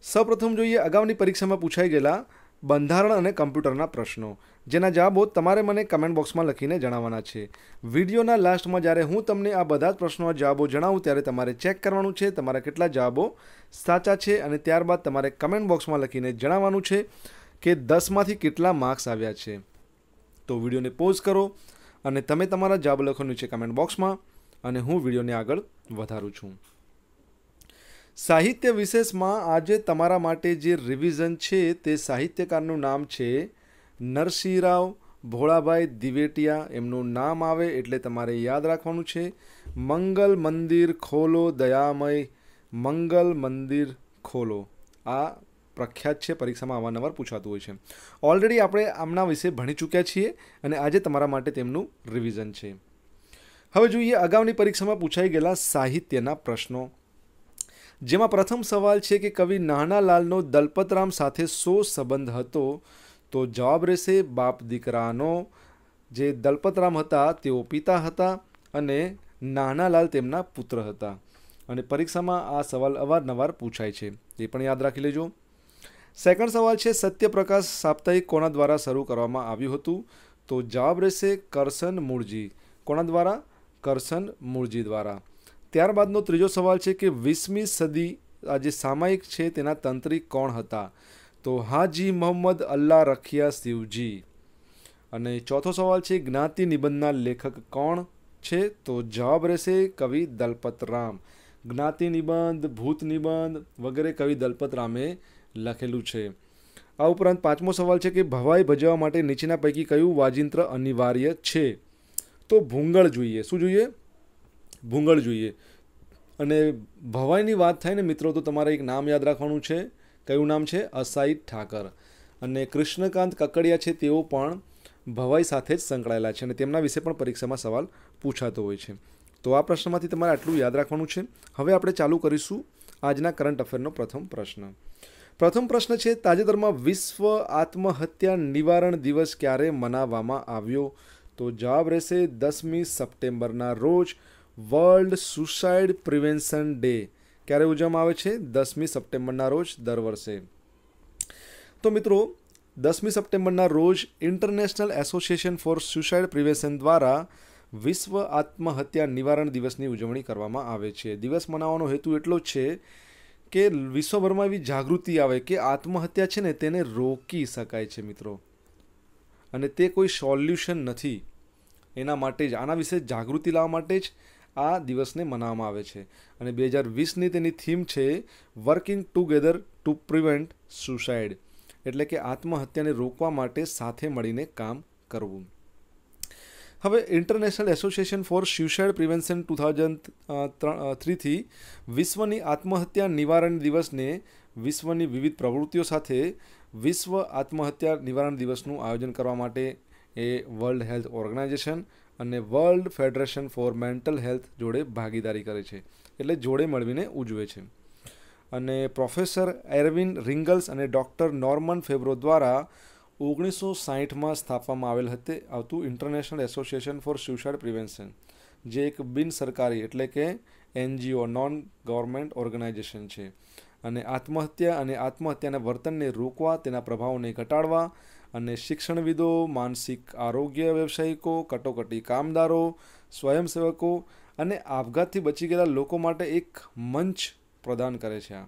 સૌપ્રથમ જોઈએ અગાઉની પરીક્ષામાં પૂછાઈ ગયેલા બંધારણ અને કમ્પ્યુટરના પ્રશ્નો જેના જવાબો તમારે મને કમેન્ટ બોક્સમાં લખીને જણાવવાના છે વિડીયોના લાસ્ટમાં જ્યારે હું તમને આ બધા જ પ્રશ્નો જવાબો જણાવું ત્યારે તમારે ચેક કરવાનું છે તમારા કેટલા જવાબો સાચા છે અને ત્યારબાદ તમારે કમેન્ટ બોક્સમાં લખીને જણાવવાનું છે કે દસમાંથી કેટલા માર્ક્સ આવ્યા છે તો વિડીયોને પોઝ કરો અને તમે તમારા જવાબ લખો નીચે કમેન્ટ બોક્સમાં અને હું વિડીયોને આગળ વધારું છું સાહિત્ય વિશેષમાં આજે તમારા માટે જે રિવિઝન છે તે સાહિત્યકારનું નામ છે નરસિંહરાવ ભોળાભાઈ દિવેટિયા એમનું નામ આવે એટલે તમારે યાદ રાખવાનું છે મંગલ મંદિર ખોલો દયામય મંગલ મંદિર ખોલો આ પ્રખ્યાત છે પરીક્ષામાં અવારનવાર પૂછાતું હોય છે ઓલરેડી આપણે આમના વિશે ભણી ચૂક્યા છીએ અને આજે તમારા માટે તેમનું રિવિઝન છે હવે જોઈએ અગાઉની પરીક્ષામાં પૂછાઈ ગયેલા સાહિત્યના પ્રશ્નો જેમાં પ્રથમ સવાલ છે કે કવિ નાના લાલનો દલપતરામ સાથે સો સંબંધ હતો તો જવાબ રહેશે બાપ દીકરાનો જે દલપતરામ હતા તેઓ પિતા હતા અને નાના લાલ તેમના પુત્ર હતા અને પરીક્ષામાં આ સવાલ અવારનવાર પૂછાય છે એ પણ યાદ રાખી લેજો સેકન્ડ સવાલ છે સત્યપ્રકાશ સાપ્તાહિક કોના દ્વારા શરૂ કરવામાં આવ્યું હતું તો જવાબ રહેશે કરસન મૂળજી કોના દ્વારા કરસન મૂળજી દ્વારા ત્યારબાદનો ત્રીજો સવાલ છે કે વીસમી સદી આ જે સામાયિક છે તેના તંત્રી કોણ હતા તો હાજી મોહમ્મદ અલ્લાહ રખિયા શિવજી અને ચોથો સવાલ છે જ્ઞાતિ નિબંધના લેખક કોણ છે તો જવાબ રહેશે કવિ દલપત રામ જ્ઞાતિ નિબંધ ભૂત નિબંધ વગેરે કવિ દલપત રામે લખેલું છે આ ઉપરાંત પાંચમો સવાલ છે કે ભવાઈ ભજવવા માટે નીચેના પૈકી કયું વાજિંત્ર અનિવાર્ય છે તો ભૂંગળ જોઈએ શું જોઈએ ભૂંગળ જોઈએ અને ભવાઈની વાત થાય ને મિત્રો તો તમારે એક નામ યાદ રાખવાનું છે કયું નામ છે અસાઈ ઠાકર અને કૃષ્ણકાંત કકડિયા છે તેઓ પણ ભવાઈ સાથે જ સંકળાયેલા છે અને તેમના વિશે પણ પરીક્ષામાં સવાલ પૂછાતો હોય છે તો આ પ્રશ્નમાંથી તમારે આટલું યાદ રાખવાનું છે હવે આપણે ચાલુ કરીશું આજના કરંટ અફેરનો પ્રથમ પ્રશ્ન પ્રથમ પ્રશ્ન છે તાજેતરમાં વિશ્વ આત્મહત્યા નિવારણ દિવસ ક્યારે મનાવવામાં આવ્યો તો જવાબ રહેશે દસમી સપ્ટેમ્બરના રોજ વર્લ્ડ સુસાઇડ પ્રિવેન્શન ડે ક્યારે ઉજવવામાં આવે છે દસમી સપ્ટેમ્બરના રોજ દર વર્ષે તો મિત્રો દસમી સપ્ટેમ્બરના રોજ international association for suicide prevention દ્વારા વિશ્વ આત્મહત્યા નિવારણ દિવસની ઉજવણી કરવામાં આવે છે દિવસ મનાવવાનો હેતુ એટલો જ છે કે વિશ્વભરમાં એવી જાગૃતિ આવે કે આત્મહત્યા છે ને તેને રોકી શકાય છે મિત્રો અને તે કોઈ સોલ્યુશન નથી એના માટે જ આના વિશે જાગૃતિ લાવવા માટે જ આ દિવસને મનાવવામાં આવે છે અને બે હજાર વીસની તેની થીમ છે working together to prevent suicide એટલે કે આત્મહત્યાને રોકવા માટે સાથે મળીને કામ કરવું હવે international association for suicide prevention two thousand થ્રીથી વિશ્વની આત્મહત્યા નિવારણ દિવસને વિશ્વની વિવિધ પ્રવૃત્તિઓ સાથે વિશ્વ આત્મહત્યા નિવારણ દિવસનું આયોજન કરવા માટે એ વર્લ્ડ હેલ્થ ઓર્ગેનાઇઝેશન અને world federation for mental health જોડે ભાગીદારી કરે છે એટલે જોડે મળવીને ઉજવે છે અને પ્રોફેસર એરવિન રિંગલ્સ અને ડૉક્ટર નોર્મન ફેબ્રો દ્વારા ઓગણીસો સાહીઠમાં સ્થાપવામાં આવેલ હતે આવતું international association for suicide prevention જે એક બિન સરકારી એટલે કે એનજીઓ નોન ગવર્મેન્ટ ઓર્ગેનાઇઝેશન છે અને આત્મહત્યા અને આત્મહત્યાના વર્તનને રોકવા તેના પ્રભાવોને ઘટાડવા અને શિક્ષણવિદો માનસિક આરોગ્ય વ્યવસાયિકો કટોકટી કામદારો સ્વયંસેવકો અને આપઘાતથી બચી ગયેલા લોકો માટે એક મંચ પ્રદાન કરે છે આ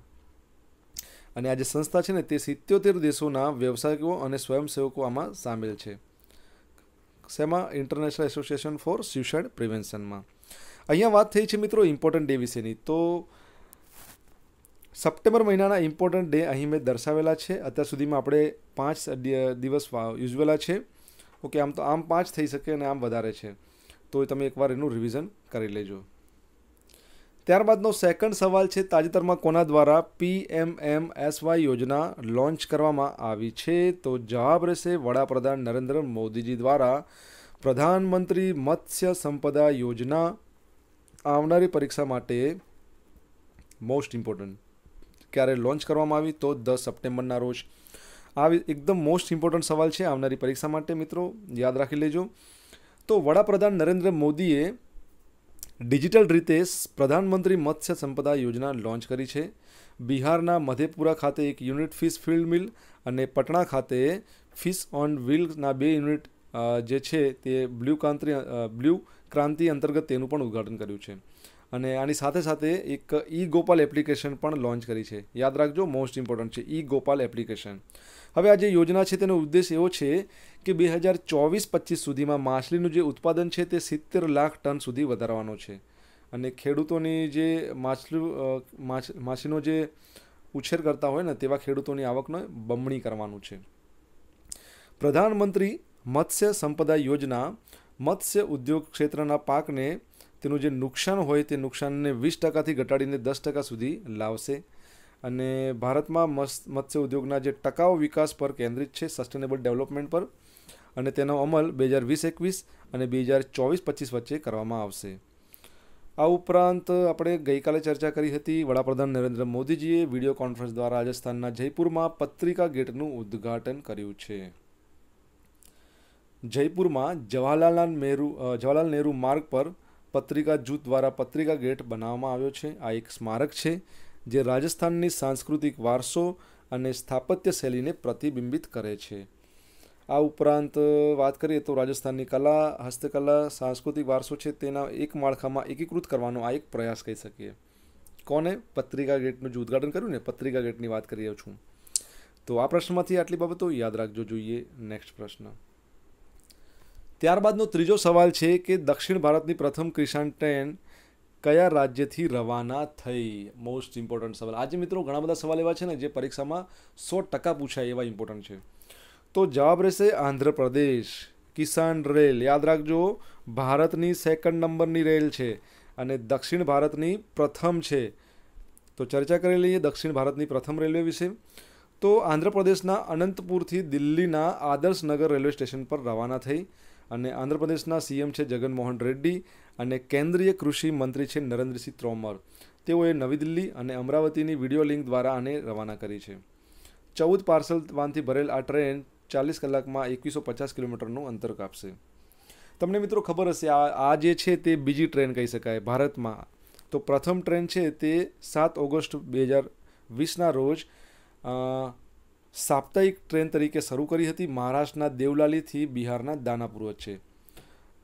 અને આ જે સંસ્થા છે ને તે સિત્યોતેર દેશોના વ્યવસાયિકો અને સ્વયંસેવકો આમાં સામેલ છે શેમાં ઇન્ટરનેશનલ એસોસિએશન ફોર સ્યુસાઇડ પ્રિવેન્શનમાં અહીંયા વાત થઈ છે મિત્રો ઇમ્પોર્ટન્ટ ડે વિશેની તો સપ્ટેમ્બર મહિનાના ઇમ્પોર્ટન્ટ ડે અહીં મેં દર્શાવેલા છે અત્યાર સુધીમાં આપણે પાંચ દિવસ યુઝવેલા છે ઓકે આમ તો આમ પાંચ થઈ શકે અને આમ વધારે છે તો તમે એકવાર એનું રિવિઝન કરી લેજો ત્યારબાદનો સેકન્ડ સવાલ છે તાજેતરમાં કોના દ્વારા એસવાય યોજના લોન્ચ કરવામાં આવી છે તો જવાબ રહેશે વડાપ્રધાન નરેન્દ્ર મોદીજી દ્વારા પ્રધાનમંત્રી મત્સ્ય સંપદા યોજના આવનારી પરીક્ષા માટે મોસ્ટ ઇમ્પોર્ટન્ટ ક્યારે લોન્ચ કરવામાં આવી તો દસ સપ્ટેમ્બરના રોજ આ એકદમ મોસ્ટ ઇમ્પોર્ટન્ટ સવાલ છે આવનારી પરીક્ષા માટે મિત્રો યાદ રાખી લેજો તો વડાપ્રધાન નરેન્દ્ર મોદીએ ડિજિટલ રીતે પ્રધાનમંત્રી મત્સ્ય સંપદા યોજના લોન્ચ કરી છે બિહારના મધેપુરા ખાતે એક યુનિટ ફિશ ફિલ્ડ મિલ અને પટણા ખાતે ફિશ ઓન વ્હીલ્સના બે યુનિટ જે છે તે બ્લુ ક્રાંતિ બ્લુ ક્રાંતિ અંતર્ગત તેનું પણ ઉદ્ઘાટન કર્યું છે અને આની સાથે સાથે એક ઈ ગોપાલ એપ્લિકેશન પણ લોન્ચ કરી છે યાદ રાખજો મોસ્ટ ઇમ્પોર્ટન્ટ છે ઈ ગોપાલ એપ્લિકેશન હવે આ જે યોજના છે તેનો ઉદ્દેશ એવો છે કે બે હજાર ચોવીસ પચીસ સુધીમાં માછલીનું જે ઉત્પાદન છે તે સિત્તેર લાખ ટન સુધી વધારવાનો છે અને ખેડૂતોની જે માછલું માછલીનો જે ઉછેર કરતા હોય ને તેવા ખેડૂતોની આવકને બમણી કરવાનું છે પ્રધાનમંત્રી મત્સ્ય સંપદા યોજના મત્સ્ય ઉદ્યોગ ક્ષેત્રના પાકને તેનું જે નુકસાન હોય તે નુકસાનને વીસ ટકાથી ઘટાડીને દસ ટકા સુધી લાવશે અને ભારતમાં મત્સ્ય ઉદ્યોગના જે ટકાઉ વિકાસ પર કેન્દ્રિત છે સસ્ટેનેબલ ડેવલપમેન્ટ પર અને તેનો અમલ બે હજાર વીસ એકવીસ અને બે હજાર ચોવીસ પચીસ વચ્ચે કરવામાં આવશે આ ઉપરાંત આપણે ગઈકાલે ચર્ચા કરી હતી વડાપ્રધાન નરેન્દ્ર મોદીજીએ વિડીયો કોન્ફરન્સ દ્વારા રાજસ્થાનના જયપુરમાં પત્રિકા ગેટનું ઉદ્ઘાટન કર્યું છે જયપુરમાં જવાહરલાલ નહેરુ જવાહરલાલ નહેરુ માર્ગ પર પત્રિકા જૂથ દ્વારા પત્રિકા ગેટ બનાવવામાં આવ્યો છે આ એક સ્મારક છે જે રાજસ્થાનની સાંસ્કૃતિક વારસો અને સ્થાપત્ય શૈલીને પ્રતિબિંબિત કરે છે આ ઉપરાંત વાત કરીએ તો રાજસ્થાનની કલા હસ્તકલા સાંસ્કૃતિક વારસો છે તેના એક માળખામાં એકીકૃત કરવાનો આ એક પ્રયાસ કહી શકીએ કોને પત્રિકા ગેટનું જે ઉદઘાટન કર્યું ને પત્રિકા ગેટની વાત કરી રહ્યો છું તો આ પ્રશ્નમાંથી આટલી બાબતો યાદ રાખજો જોઈએ નેક્સ્ટ પ્રશ્ન ત્યારબાદનો ત્રીજો સવાલ છે કે દક્ષિણ ભારતની પ્રથમ કિસાન ટ્રેન કયા રાજ્યથી રવાના થઈ મોસ્ટ ઇમ્પોર્ટન્ટ સવાલ આજે મિત્રો ઘણા બધા સવાલ એવા છે ને જે પરીક્ષામાં સો ટકા પૂછાય એવા ઇમ્પોર્ટન્ટ છે તો જવાબ રહેશે આંધ્રપ્રદેશ કિસાન રેલ યાદ રાખજો ભારતની સેકન્ડ નંબરની રેલ છે અને દક્ષિણ ભારતની પ્રથમ છે તો ચર્ચા કરી લઈએ દક્ષિણ ભારતની પ્રથમ રેલવે વિશે તો આંધ્રપ્રદેશના અનંતપુરથી દિલ્હીના આદર્શનગર રેલવે સ્ટેશન પર રવાના થઈ અને આંધ્રપ્રદેશના સીએમ છે જગનમોહન રેડ્ડી અને કેન્દ્રીય કૃષિ મંત્રી છે નરેન્દ્રસિંહ તોમર તેઓએ નવી દિલ્હી અને અમરાવતીની વિડીયો લિંક દ્વારા આને રવાના કરી છે ચૌદ પાર્સલ વાનથી ભરેલ આ ટ્રેન ચાલીસ કલાકમાં એકવીસો પચાસ કિલોમીટરનું અંતર કાપશે તમને મિત્રો ખબર હશે આ આ જે છે તે બીજી ટ્રેન કહી શકાય ભારતમાં તો પ્રથમ ટ્રેન છે તે સાત ઓગસ્ટ બે હજાર વીસના રોજ સાપ્તાહિક ટ્રેન તરીકે શરૂ કરી હતી મહારાષ્ટ્રના દેવલાલીથી બિહારના દાનાપુર વચ્ચે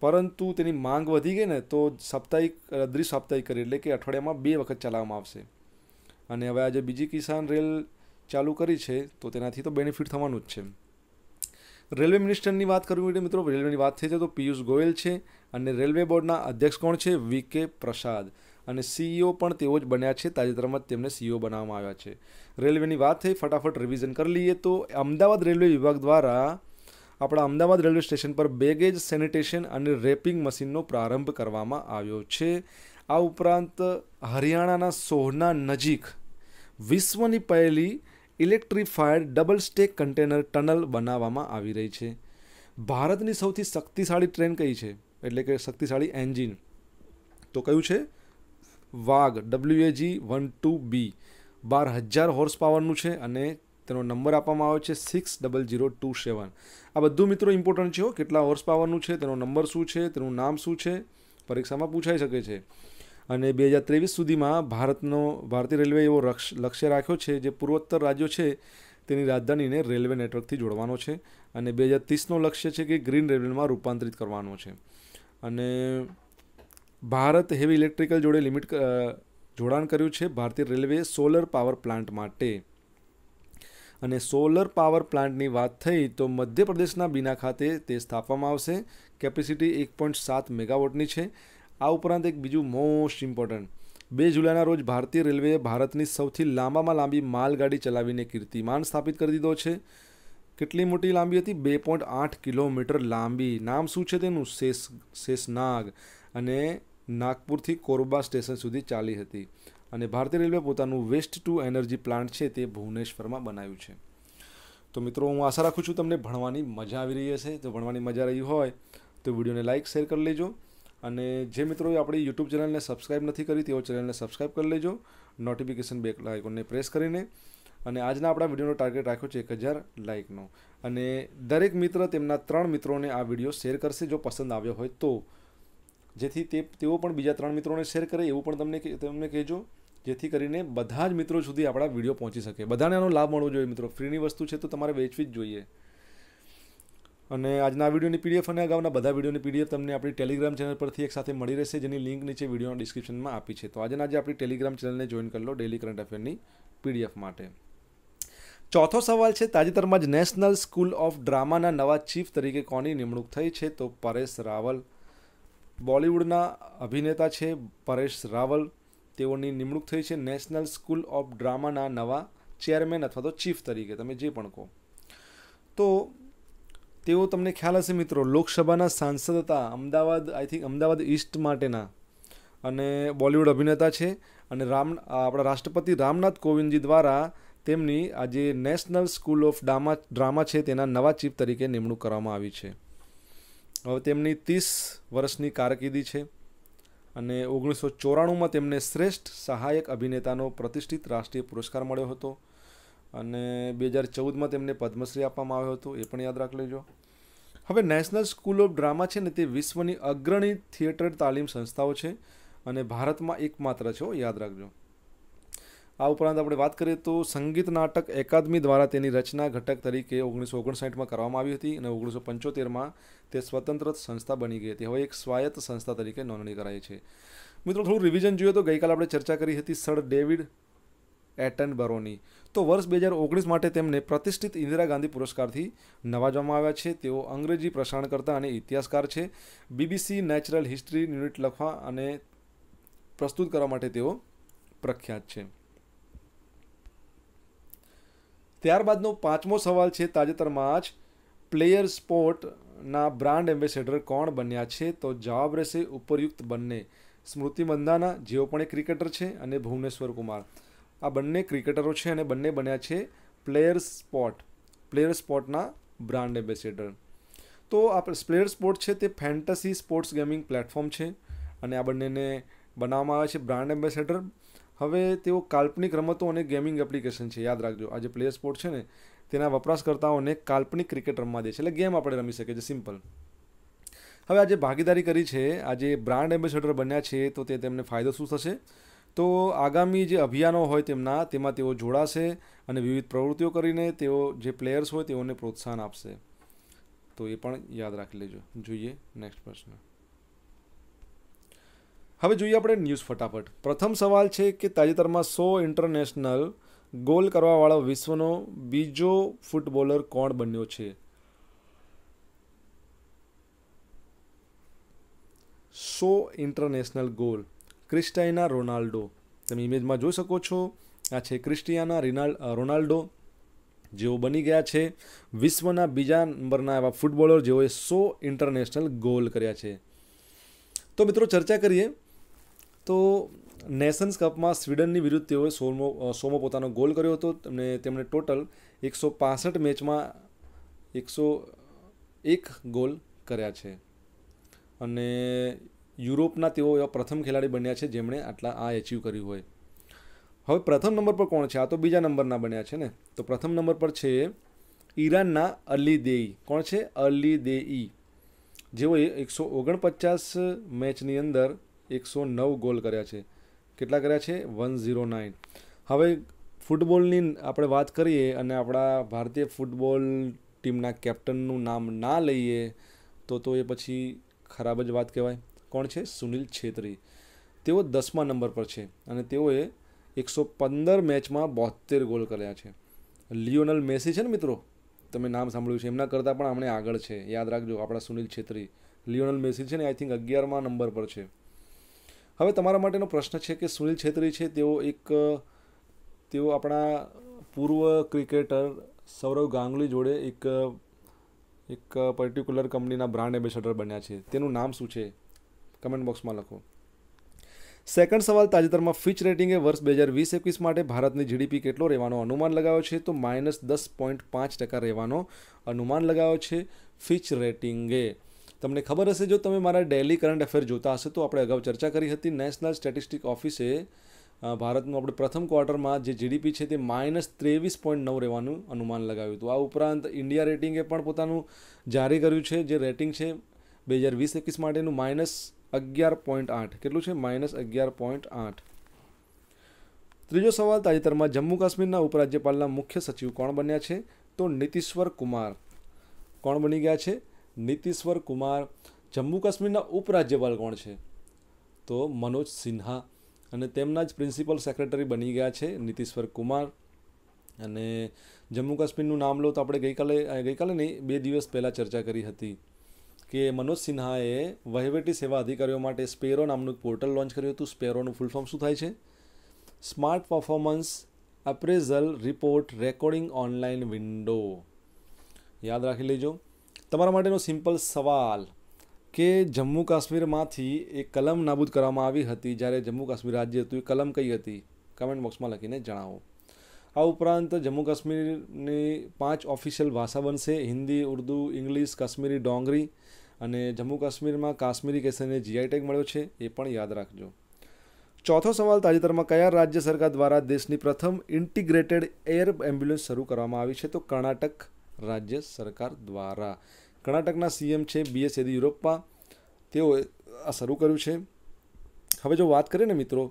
પરંતુ તેની માંગ વધી ગઈ ને તો સાપ્તાહિક દ્વિસાપ્તાહિક કરી એટલે કે અઠવાડિયામાં બે વખત ચલાવવામાં આવશે અને હવે આજે બીજી કિસાન રેલ ચાલુ કરી છે તો તેનાથી તો બેનિફિટ થવાનું જ છે રેલવે મિનિસ્ટરની વાત કરવી એટલે મિત્રો રેલવેની વાત થઈ છે તો પિયુષ ગોયલ છે અને રેલવે બોર્ડના અધ્યક્ષ કોણ છે વી કે પ્રસાદ અને સીઈઓ e પણ તેઓ જ બન્યા છે તાજેતરમાં જ તેમને સીઈઓ e બનાવવામાં આવ્યા છે રેલવેની વાત થઈ ફટાફટ રિવિઝન કરી લઈએ તો અમદાવાદ રેલવે વિભાગ દ્વારા આપણા અમદાવાદ રેલવે સ્ટેશન પર બેગેજ સેનિટેશન અને રેપિંગ મશીનનો પ્રારંભ કરવામાં આવ્યો છે આ ઉપરાંત હરિયાણાના સોહના નજીક વિશ્વની પહેલી electrified double stack container tunnel બનાવવામાં આવી રહી છે ભારતની સૌથી શક્તિશાળી ટ્રેન કઈ છે એટલે કે શક્તિશાળી એન્જિન તો કયું છે વાઘ W AG one two B બાર હજાર હોર્સ પાવરનું છે અને તેનો નંબર આપવામાં આવ્યો છે six double zero two seven આ બધું મિત્રો ઇમ્પોર્ટન્ટ છે કેટલા હોર્સ પાવરનું છે તેનો નંબર શું છે તેનું નામ શું છે પરીક્ષામાં પૂછાઈ શકે છે અને બે હજાર ત્રેવીસ સુધીમાં ભારતનો ભારતીય રેલવે એવો લક્ષ લક્ષ્ય રાખ્યો છે જે પૂર્વોત્તર રાજ્યો છે તેની રાજધાનીને રેલવે નેટવર્કથી જોડવાનો છે અને બે હજાર ત્રીસનો લક્ષ્ય છે કે ગ્રીન રેલવેમાં રૂપાંતરિત કરવાનો છે અને ભારત હેવી ઇલેક્ટ્રિકલ જોડે લિમિટ જોડાણ કર્યું છે ભારતીય રેલવે સોલર પાવર પ્લાન્ટ માટે અને સોલર પાવર પ્લાન્ટની વાત થઈ તો મધ્યપ્રદેશના બીના ખાતે તે સ્થાપવામાં આવશે કેપેસિટી એક પોઈન્ટ સાત મેગાવોટની છે આ ઉપરાંત એક બીજું મોસ્ટ ઇમ્પોર્ટન્ટ બે જુલાઈના રોજ ભારતીય રેલવેએ ભારતની સૌથી લાંબામાં લાંબી માલગાડી ચલાવીને કીર્તિમાન સ્થાપિત કરી દીધો છે કેટલી મોટી લાંબી હતી બે પોઈન્ટ આઠ કિલોમીટર લાંબી નામ શું છે તેનું શેષ શેષનાગ અને નાગપુરથી કોરબા સ્ટેશન સુધી ચાલી હતી અને ભારતીય રેલવે પોતાનું વેસ્ટ ટુ એનર્જી પ્લાન્ટ છે તે ભુવનેશ્વરમાં બનાવ્યું છે તો મિત્રો હું આશા રાખું છું તમને ભણવાની મજા આવી રહી હશે તો ભણવાની મજા રહી હોય તો વિડીયોને લાઇક શેર કરી લેજો અને જે મિત્રો આપણી યુટ્યુબ ચેનલને સબસ્ક્રાઈબ નથી કરી તેઓ ચેનલને સબસ્ક્રાઈબ કરી લેજો નોટિફિકેશન બે આઇકોનને પ્રેસ કરીને અને આજના આપણા વિડીયોનો ટાર્ગેટ રાખ્યો છે એક હજાર લાઇકનો અને દરેક મિત્ર તેમના ત્રણ મિત્રોને આ વિડીયો શેર કરશે જો પસંદ આવ્યો હોય તો જેથી તે તેઓ પણ બીજા ત્રણ મિત્રોને શેર કરે એવું પણ તમને તમને કહેજો જેથી કરીને બધા જ મિત્રો સુધી આપણા વિડીયો પહોંચી શકે બધાને આનો લાભ મળવો જોઈએ મિત્રો ફ્રીની વસ્તુ છે તો તમારે વેચવી જ જોઈએ અને આજના વિડીયોની પીડીએફ અને અગાઉના બધા વિડીયોની પીડીએફ તમને આપણી ટેલિગ્રામ ચેનલ પરથી એક સાથે મળી રહેશે જેની લિંક નીચે વિડીયોના ડિસ્ક્રિપ્શનમાં આપી છે તો આજે આજે આપણી ટેલિગ્રામ ચેનલને જોઈન કરી લો ડેલી કરંટ અફેરની પીડીએફ માટે ચોથો સવાલ છે તાજેતરમાં જ નેશનલ સ્કૂલ ઓફ ડ્રામાના નવા ચીફ તરીકે કોની નિમણૂક થઈ છે તો પરેશ રાવલ બોલિવૂડના અભિનેતા છે પરેશ રાવલ તેઓની નિમણૂક થઈ છે નેશનલ સ્કૂલ ઓફ ડ્રામાના નવા ચેરમેન અથવા તો ચીફ તરીકે તમે જે પણ કહો તો તેઓ તમને ખ્યાલ હશે મિત્રો લોકસભાના સાંસદ હતા Ahmedabad I think Ahmedabad east માટેના અને બોલિવૂડ અભિનેતા છે અને રામ આપણા રાષ્ટ્રપતિ રામનાથ કોવિંદજી દ્વારા તેમની આજે national school of drama drama છે તેના નવા ચીફ તરીકે નિમણૂક કરવામાં આવી છે હવે તેમની ત્રીસ વર્ષની કારકિર્દી છે અને ઓગણીસો ચોરાણુંમાં તેમને શ્રેષ્ઠ સહાયક અભિનેતાનો પ્રતિષ્ઠિત રાષ્ટ્રીય પુરસ્કાર મળ્યો હતો અને બે હજાર ચૌદમાં તેમને પદ્મશ્રી આપવામાં આવ્યો હતો એ પણ યાદ રાખ લેજો હવે નેશનલ સ્કૂલ ઓફ ડ્રામા છે ને તે વિશ્વની અગ્રણી થિયેટર તાલીમ સંસ્થાઓ છે અને ભારતમાં એકમાત્ર છે યાદ રાખજો આ ઉપરાંત આપણે વાત કરીએ તો સંગીત નાટક એકાદમી દ્વારા તેની રચના ઘટક તરીકે ઓગણીસો ઓગણસાઠમાં કરવામાં આવી હતી અને ઓગણીસો પંચોતેરમાં તે સ્વતંત્ર સંસ્થા બની ગઈ હતી હવે એક સ્વાયત્ત સંસ્થા તરીકે નોંધણી કરાઈ છે મિત્રો થોડું રિવિઝન જોઈએ તો ગઈકાલે આપણે ચર્ચા કરી હતી સર ડેવિડ એટન બરોની તો વર્ષ બે હજાર ઓગણીસ માટે તેમને પ્રતિષ્ઠિત ઇન્દિરા ગાંધી પુરસ્કારથી નવાજવામાં આવ્યા છે તેઓ અંગ્રેજી પ્રસારણકર્તા અને ઇતિહાસકાર છે બીબીસી નેચરલ હિસ્ટ્રી યુનિટ લખવા અને પ્રસ્તુત કરવા માટે તેઓ પ્રખ્યાત છે ત્યારબાદનો પાંચમો સવાલ છે તાજેતરમાં જ પ્લેયર સ્પોર્ટના બ્રાન્ડ એમ્બેસેડર કોણ બન્યા છે તો જવાબ રહેશે ઉપરયુક્ત બંને સ્મૃતિ મંદાના જેઓ પણ એ ક્રિકેટર છે અને ભુવનેશ્વર કુમાર આ બંને ક્રિકેટરો છે અને બંને બન્યા છે પ્લેયર સ્પોટ પ્લેયર સ્પોર્ટના બ્રાન્ડ એમ્બેસેડર તો આ પ્લેયર સ્પોર્ટ છે તે ફેન્ટસી સ્પોર્ટ્સ ગેમિંગ પ્લેટફોર્મ છે અને આ બંનેને બનાવવામાં આવે છે બ્રાન્ડ એમ્બેસેડર હવે તેઓ કાલ્પનિક રમતો અને ગેમિંગ એપ્લિકેશન છે યાદ રાખજો આ જે પ્લે સ્પોર્ટ છે ને તેના વપરાશકર્તાઓને કાલ્પનિક ક્રિકેટ રમવા દે છે એટલે ગેમ આપણે રમી શકીએ છીએ સિમ્પલ હવે આજે ભાગીદારી કરી છે આજે બ્રાન્ડ એમ્બેસેડર બન્યા છે તો તે તેમને ફાયદો શું થશે તો આગામી જે અભિયાનો હોય તેમના તેમાં તેઓ જોડાશે અને વિવિધ પ્રવૃત્તિઓ કરીને તેઓ જે પ્લેયર્સ હોય તેઓને પ્રોત્સાહન આપશે તો એ પણ યાદ રાખી લેજો જોઈએ નેક્સ્ટ પ્રશ્ન હવે જોઈએ આપણે ન્યૂઝ ફટાફટ પ્રથમ સવાલ છે કે તાજેતરમાં સો ઇન્ટરનેશનલ ગોલ કરવાવાળો વિશ્વનો બીજો ફૂટબોલર કોણ બન્યો છે સો ઇન્ટરનેશનલ ગોલ ક્રિસ્ટાઇના રોનાલ્ડો તમે ઇમેજમાં જોઈ શકો છો આ છે ક્રિસ્ટિયાના રિનાલ્ડ રોનાલ્ડો જેઓ બની ગયા છે વિશ્વના બીજા નંબરના એવા ફૂટબોલર જેઓએ સો ઇન્ટરનેશનલ ગોલ કર્યા છે તો મિત્રો ચર્ચા કરીએ તો નેશન્સ કપમાં સ્વીડનની વિરુદ્ધ તેઓએ સોમો સોમો પોતાનો ગોલ કર્યો હતો અને તેમણે ટોટલ એકસો પાસઠ મેચમાં એકસો એક ગોલ કર્યા છે અને યુરોપના તેઓ એવા પ્રથમ ખેલાડી બન્યા છે જેમણે આટલા આ એચીવ કર્યું હોય હવે પ્રથમ નંબર પર કોણ છે આ તો બીજા નંબરના બન્યા છે ને તો પ્રથમ નંબર પર છે ઈરાનના અલી દેઈ કોણ છે અલી દેઈ જેઓએ એકસો ઓગણપચાસ મેચની અંદર એકસો નવ ગોલ કર્યા છે કેટલા કર્યા છે વન ઝીરો નાઇન હવે ફૂટબોલની આપણે વાત કરીએ અને આપણા ભારતીય ફૂટબોલ ટીમના કેપ્ટનનું નામ ના લઈએ તો તો એ પછી ખરાબ જ વાત કહેવાય કોણ છે સુનિલ છેત્રી તેઓ દસમા નંબર પર છે અને તેઓએ એકસો પંદર મેચમાં બોતેર ગોલ કર્યા છે લિયોનલ મેસી છે ને મિત્રો તમે નામ સાંભળ્યું છે એમના કરતાં પણ આપણે આગળ છે યાદ રાખજો આપણા સુનિલ છેત્રી લિયોનલ મેસી છે ને આઈ થિંક અગિયારમા નંબર પર છે હવે તમારા માટેનો પ્રશ્ન છે કે સુનિલ છેત્રી છે તેઓ એક તેઓ આપણા પૂર્વ ક્રિકેટર સૌરવ ગાંગુલી જોડે એક એક પર્ટિક્યુલર કંપનીના બ્રાન્ડ એમ્બેસેડર બન્યા છે તેનું નામ શું છે કમેન્ટ બોક્સમાં લખો સેકન્ડ સવાલ તાજેતરમાં ફિચ રેટિંગે વર્ષ બે હજાર વીસ એકવીસ માટે ભારતની જીડીપી કેટલો રહેવાનો અનુમાન લગાવ્યો છે તો માઇનસ દસ પોઈન્ટ પાંચ ટકા રહેવાનો અનુમાન લગાવ્યો છે ફિચ રેટિંગે તમને ખબર હશે જો તમે મારા ડેલી કરંટ અફેર જોતા હશે તો આપણે અગાઉ ચર્ચા કરી હતી નેશનલ સ્ટેટિસ્ટિક ઓફિસે ભારતનું આપણે પ્રથમ ક્વાર્ટરમાં જે જીડીપી છે તે માઇનસ ત્રેવીસ પોઈન્ટ નવ રહેવાનું અનુમાન લગાવ્યું હતું આ ઉપરાંત ઇન્ડિયા રેટિંગે પણ પોતાનું જારી કર્યું છે જે રેટિંગ છે બે હજાર વીસ એકવીસ માટેનું માઇનસ અગિયાર પોઈન્ટ આઠ કેટલું છે માઇનસ અગિયાર પોઈન્ટ આઠ ત્રીજો સવાલ તાજેતરમાં જમ્મુ કાશ્મીરના ઉપરાજ્યપાલના મુખ્ય સચિવ કોણ બન્યા છે તો નીતિશ્વર કુમાર કોણ બની ગયા છે નીતિશ્વર કુમાર જમ્મુ કાશ્મીરના ઉપરાજ્યપાલ કોણ છે તો મનોજ સિન્હા અને તેમના જ પ્રિન્સિપલ સેક્રેટરી બની ગયા છે નીતિશ્વર કુમાર અને જમ્મુ કાશ્મીરનું નામ લો તો આપણે ગઈકાલે ગઈકાલે નહીં બે દિવસ પહેલાં ચર્ચા કરી હતી કે મનોજ સિન્હાએ વહીવટી સેવા અધિકારીઓ માટે સ્પેરો નામનું પોર્ટલ લોન્ચ કર્યું હતું સ્પેરોનું ફૂલ ફોર્મ શું થાય છે smart performance appraisal report recording online window યાદ રાખી લેજો તમારા માટેનો સિમ્પલ સવાલ કે જમ્મુ કાશ્મીરમાંથી એ કલમ નાબૂદ કરવામાં આવી હતી જ્યારે જમ્મુ કાશ્મીર રાજ્ય હતું એ કલમ કઈ હતી કમેન્ટ બોક્સમાં લખીને જણાવો આ ઉપરાંત જમ્મુ કાશ્મીરની પાંચ ઓફિશિયલ ભાષા બનશે હિન્દી ઉર્દુ ઇંગ્લિશ કાશ્મીરી ડોંગરી અને જમ્મુ કાશ્મીરમાં કાશ્મીરી કેસરને જીઆઈ ટેગ મળ્યો છે એ પણ યાદ રાખજો ચોથો સવાલ તાજેતરમાં કયા રાજ્ય સરકાર દ્વારા દેશની પ્રથમ ઇન્ટિગ્રેટેડ એર એમ્બ્યુલન્સ શરૂ કરવામાં આવી છે તો કર્ણાટક રાજ્ય સરકાર દ્વારા કર્ણાટકના સીએમ છે બીએસ યેદિયુરપ્પા તેઓએ આ શરૂ કર્યું છે હવે જો વાત કરીએ ને મિત્રો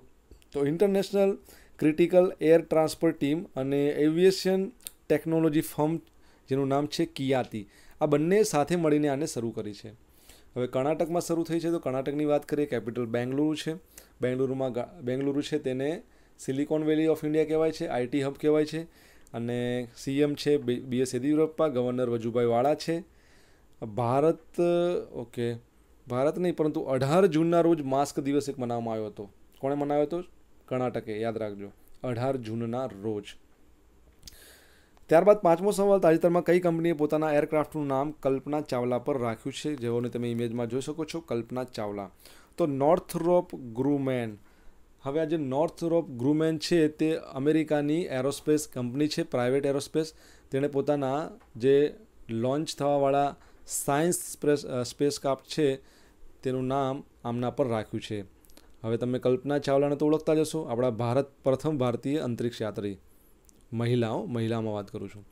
તો international critical air transport team અને એવિએશન ટેકનોલોજી ફર્મ જેનું નામ છે કિયાતી આ બંને સાથે મળીને આને શરૂ કરી છે હવે કર્ણાટકમાં શરૂ થઈ છે તો કર્ણાટકની વાત કરીએ કેપિટલ બેંગલુરુ છે બેંગલુરુમાં બેંગલુરુ છે તેને સિલિકોન વેલી ઓફ ઇન્ડિયા કહેવાય છે આઈટી હબ કહેવાય છે અને સીએમ છે B S Yediyurappa governor Vajubhai Vala છે ભારત ઓકે ભારત નહીં પરંતુ અઢાર જૂનના રોજ માસ્ક દિવસ એક મનાવવામાં આવ્યો હતો કોણે મનાવ્યો હતો કર્ણાટકે યાદ રાખજો અઢાર જૂનના રોજ ત્યારબાદ પાંચમો સવાલ તાજેતરમાં કઈ કંપનીએ પોતાના એરક્રાફ્ટનું નામ કલ્પના ચાવલા પર રાખ્યું છે જેઓને તમે ઇમેજમાં જોઈ શકો છો કલ્પના ચાવલા તો નોર્થરોપ ગ્રુમેન હવે આ જે નોર્થ યુરોપ ગ્રુમેન છે તે અમેરિકાની એરોસ્પેસ કંપની છે પ્રાઇવેટ એરોસ્પેસ તેણે પોતાના જે લોન્ચ થવાવાળા સાયન્સ સ્પેસક્રાફ્ટ છે તેનું નામ આમના પર રાખ્યું છે હવે તમે કલ્પના ચાવલાને તો ઓળખતા જશો આપણા ભારત પ્રથમ ભારતીય અંતરિક્ષ યાત્રી મહિલાઓ મહિલામાં વાત કરું છું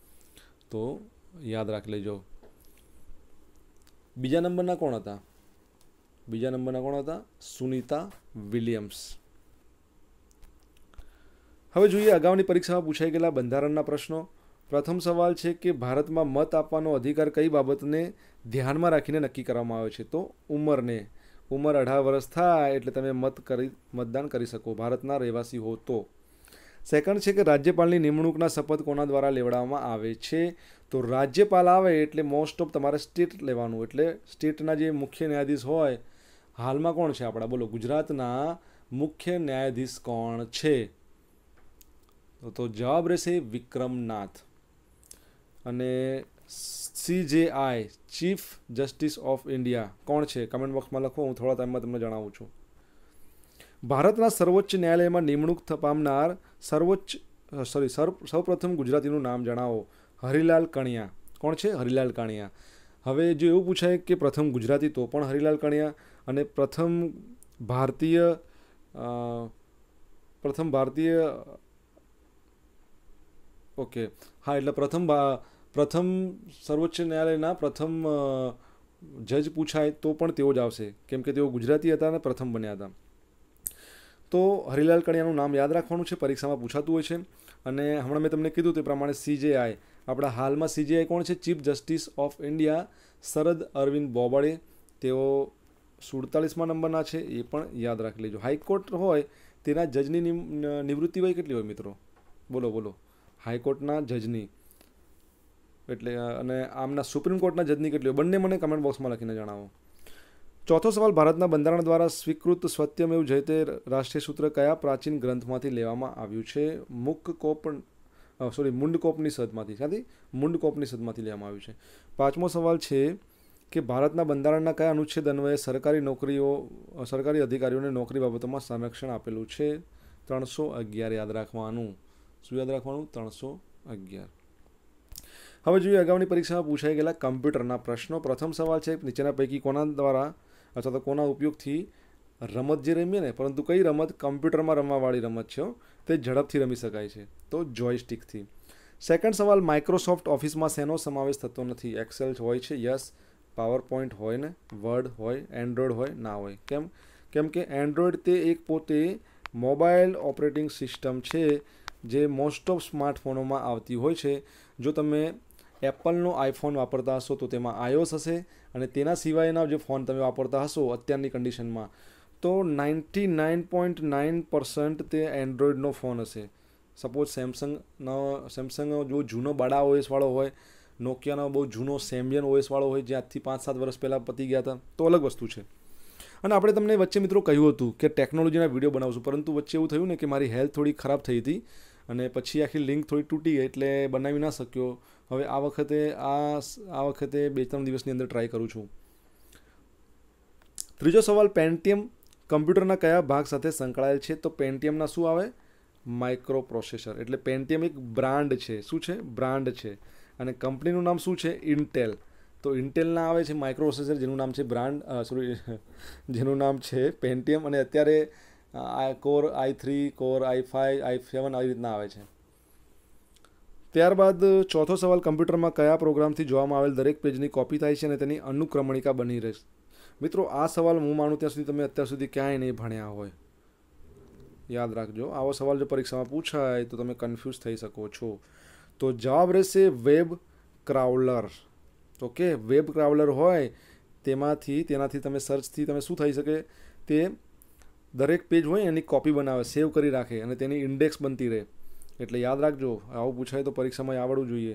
તો યાદ રાખી લેજો બીજા નંબરના કોણ હતા બીજા નંબરના કોણ હતા સુનિતા વિલિયમ્સ હવે જોઈએ અગાઉની પરીક્ષામાં પૂછાઈ ગયેલા બંધારણના પ્રશ્નો પ્રથમ સવાલ છે કે ભારતમાં મત આપવાનો અધિકાર કઈ બાબતને ધ્યાનમાં રાખીને નક્કી કરવામાં આવે છે તો ઉંમરને ઉંમર અઢાર વર્ષ થાય એટલે તમે મત કરી મતદાન કરી શકો ભારતના રહેવાસી હો તો સેકન્ડ છે કે રાજ્યપાલની નિમણૂકના શપથ કોના દ્વારા લેવડાવવામાં આવે છે તો રાજ્યપાલ આવે એટલે મોસ્ટ ઓફ તમારે સ્ટેટ લેવાનું એટલે સ્ટેટના જે મુખ્ય ન્યાયાધીશ હોય હાલમાં કોણ છે આપણા બોલો ગુજરાતના મુખ્ય ન્યાયાધીશ કોણ છે તો જવાબ રહેશે વિક્રમનાથ અને CJI chief justice of India કોણ છે કમેન્ટ બોક્સમાં લખો હું થોડા ટાઈમમાં તમને જણાવું છું ભારતના સર્વોચ્ચ ન્યાયાલયમાં નિમણૂક પામનાર સર્વોચ્ચ સોરી સૌપ્રથમ ગુજરાતીનું નામ જણાવો હરિલાલ કણિયા કોણ છે હરિલાલ કણિયા હવે જો એવું પૂછાય કે પ્રથમ ગુજરાતી તો પણ હરિલાલ કણિયા અને પ્રથમ ભારતીય પ્રથમ ભારતીય ઓકે હા એટલે પ્રથમ પ્રથમ સર્વોચ્ચ ન્યાયાલયના પ્રથમ જજ પૂછાય તો પણ તેઓ જ આવશે કેમ કે તેઓ ગુજરાતી હતા અને પ્રથમ બન્યા હતા તો હરિલાલ કણિયાનું નામ યાદ રાખવાનું છે પરીક્ષામાં પૂછાતું હોય છે અને હમણાં મેં તમને કીધું તે પ્રમાણે સીજેઆઈ આપણા હાલમાં સીજેઆઈ કોણ છે chief justice of India Sharad Arvind Bobde તેઓ સુડતાલીસમાં નંબરના છે એ પણ યાદ રાખી લેજો હાઈકોર્ટ હોય તેના જજની નિવૃત્તિ હોય કેટલી હોય મિત્રો બોલો બોલો હાઈકોર્ટના જજની એટલે અને આમના સુપ્રીમ કોર્ટના જજની કેટલી બંને મને કમેન્ટ બોક્સમાં લખીને જણાવો ચોથો સવાલ ભારતના બંધારણ દ્વારા સ્વીકૃત સત્યમેવ જયતે રાષ્ટ્રીય સૂત્ર કયા પ્રાચીન ગ્રંથમાંથી લેવામાં આવ્યું છે મુક કોપ સોરી મુંડકોપની સદમાંથી ક્યાંથી મુંડકોપની સદમાંથી લેવામાં આવ્યું છે પાંચમો સવાલ છે કે ભારતના બંધારણના કયા અનુચ્છેદ અન્વયે સરકારી નોકરીઓ સરકારી અધિકારીઓને નોકરી બાબતોમાં સંરક્ષણ આપેલું છે ત્રણસો અગિયાર યાદ રાખવાનું શું યાદ રાખવાનું ત્રણસો અગિયાર હવે જોઈએ અગાઉની પરીક્ષામાં પૂછાઈ ગયેલા કમ્પ્યુટરના પ્રશ્નો પ્રથમ સવાલ છે નીચેના પૈકી કોના દ્વારા અથવા તો કોના ઉપયોગથી રમત જે રમીએ ને પરંતુ કઈ રમત કમ્પ્યુટરમાં રમવાવાળી રમત છે તે ઝડપથી રમી શકાય છે તો જોયસ્ટિકથી સેકન્ડ સવાલ માઇક્રોસોફ્ટ ઓફિસમાં શેનો સમાવેશ થતો નથી એક્સેલ હોય છે યસ પાવર પોઈન્ટ હોય ને વર્ડ હોય એન્ડ્રોઈડ હોય ના હોય કેમ કેમ કે એન્ડ્રોઈડ તે એક પોતે મોબાઈલ ઓપરેટિંગ સિસ્ટમ છે જે મોસ્ટ ઓફ સ્માર્ટફોનોમાં આવતી હોય છે જો તમે એપલનો આઈફોન વાપરતા હશો તો તેમાં આયોસ હશે અને તેના સિવાયના જે ફોન તમે વાપરતા હશો અત્યારની કન્ડિશનમાં તો ninety nine point nine percent તે એન્ડ્રોઈડનો ફોન હશે સપોઝ સેમસંગનો સેમસંગનો જો જૂનો બાડા ઓએસવાળો હોય નોકિયાનો બહુ જૂનો સેમિયન ઓએસવાળો હોય જે આજથી પાંચ સાત વર્ષ પહેલાં પતી ગયા હતા તો અલગ વસ્તુ છે અને આપણે તમને વચ્ચે મિત્રો કહ્યું હતું કે ટેકનોલોજીના વિડીયો બનાવશું પરંતુ વચ્ચે એવું થયું ને કે મારી હેલ્થ થોડી ખરાબ થઈ હતી અને પછી આખી લિંક થોડી તૂટી ગઈ એટલે બનાવી ના શક્યો હવે આ વખતે આ આ વખતે બે ત્રણ દિવસની અંદર ટ્રાય કરું છું ત્રીજો સવાલ પેન્ટિયમ કમ્પ્યુટરના કયા ભાગ સાથે સંકળાયેલ છે તો પેન્ટિયમના શું આવે માઇક્રો પ્રોસેસર એટલે પેન્ટિયમ એક બ્રાન્ડ છે શું છે બ્રાન્ડ છે અને કંપનીનું નામ શું છે ઇન્ટેલ તો ઇન્ટેલના આવે છે માઇક્રો પ્રોસેસર જેનું નામ છે બ્રાન્ડ સોરી જેનું નામ છે પેન્ટિયમ અને અત્યારે આ core i three core i five i seven આવી રીતના આવે છે ત્યારબાદ ચોથો સવાલ કમ્પ્યુટરમાં કયા પ્રોગ્રામથી જોવામાં આવેલ દરેક પેજની કોપી થાય છે અને તેની અનુક્રમણિકા બની રહેશે મિત્રો આ સવાલ હું માનું ત્યાં સુધી તમે અત્યાર સુધી ક્યાંય નહીં ભણ્યા હોય યાદ રાખજો આવો સવાલ જો પરીક્ષામાં પૂછાય તો તમે કન્ફ્યુઝ થઈ શકો છો તો જવાબ રહેશે web crawler okay web crawler હોય તેમાંથી તેનાથી તમે સર્ચથી તમે શું થઈ શકે તે દરેક પેજ હોય એની કોપી બનાવે સેવ કરી રાખે અને તેની ઇન્ડેક્સ બનતી રહે એટલે યાદ રાખજો આવું પૂછાય તો પરીક્ષામાં આવડવું જોઈએ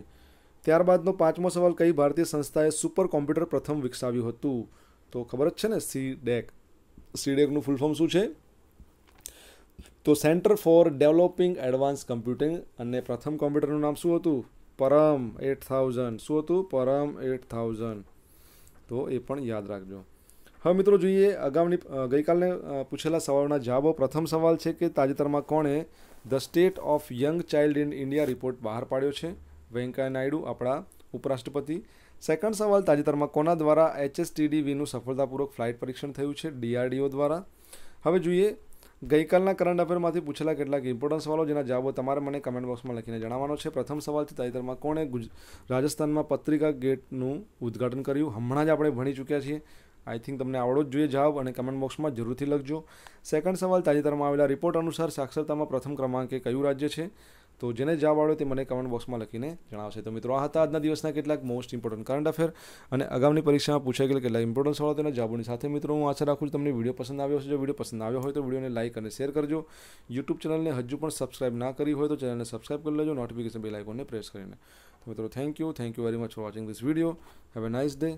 ત્યારબાદનો પાંચમો સવાલ કઈ ભારતીય સંસ્થાએ સુપર કોમ્પ્યુટર પ્રથમ વિકસાવ્યું હતું તો ખબર જ છે ને સી ડેક સી ડેકનું ફૂલ ફોર્મ શું છે તો centre for developing advance computing અને પ્રથમ કોમ્પ્યુટરનું નામ શું હતું પરમ એટ થાઉઝન્ડ શું હતું પરમ એટ થાઉઝન્ડ તો એ પણ યાદ રાખજો હવે મિત્રો જોઈએ અગાઉની ગઈકાલને પૂછેલા સવાલોના જવાબો પ્રથમ સવાલ છે કે તાજેતરમાં કોણે the state of young child in India report બહાર પાડ્યો છે વેંકૈયા નાયડુ આપણા ઉપરાષ્ટ્રપતિ સેકન્ડ સવાલ તાજેતરમાં કોના દ્વારા એચએસટીડીવીનું સફળતાપૂર્વક ફ્લાઇટ પરીક્ષણ થયું છે ડીઆરડીઓ દ્વારા હવે જોઈએ ગઈકાલના કરંટ અફેરમાંથી પૂછેલા કેટલાક ઇમ્પોર્ટન્ટ સવાલો જેના જવાબો તમારે મને કમેન્ટ બોક્સમાં લખીને જણાવવાનો છે પ્રથમ સવાલ તાજેતરમાં કોણે રાજસ્થાનમાં પત્રિકા ગેટનું ઉદ્ઘાટન કર્યું હમણાં જ આપણે ભણી ચૂક્યા છીએ આઈ થિંક તમને આવડો જ જોઈએ જવાબ અને કમેન્ટ બોક્સમાં જરૂરથી લખજો સેકન્ડ સવાલ તાજેતરમાં આવેલા રિપોર્ટ અનુસાર સાક્ષરતામાં પ્રથમ ક્રમાંકે કયું રાજ્ય છે તો જેને જવાબ આવડ્યો તે મને કમેન્ટ બોક્સમાં લખીને જણાવશે તો મિત્રો આ હતા આજના દિવસના કેટલાક મોસ્ટ ઇમ્પોર્ટન્ટ કરંટ અફેર અને આગામી પરીક્ષામાં પૂછાઈ ગયેલા કેટલાક ઇમ્પોર્ટન્ટ સવાલો તેના જવાબોની સાથે મિત્રો હું આશા રાખું છું તમને વિડીયો પસંદ આવ્યો હશે જો વિડીયો પસંદ આવ્યો હોય તો વિડીયોને લાઇક અને શેર કરજો યુટ્યુબ ચેનલને હજુ પણ સબસ્ક્રાઇબ ના કરી હોય તો ચેનલને સબસ્ક્રાઇબ કરી લેજો નોટિફિકેશન બેલ આઇકોનને પ્રેસ કરીને તો મિત્રો thank you thank you very much for watching this video have a nice day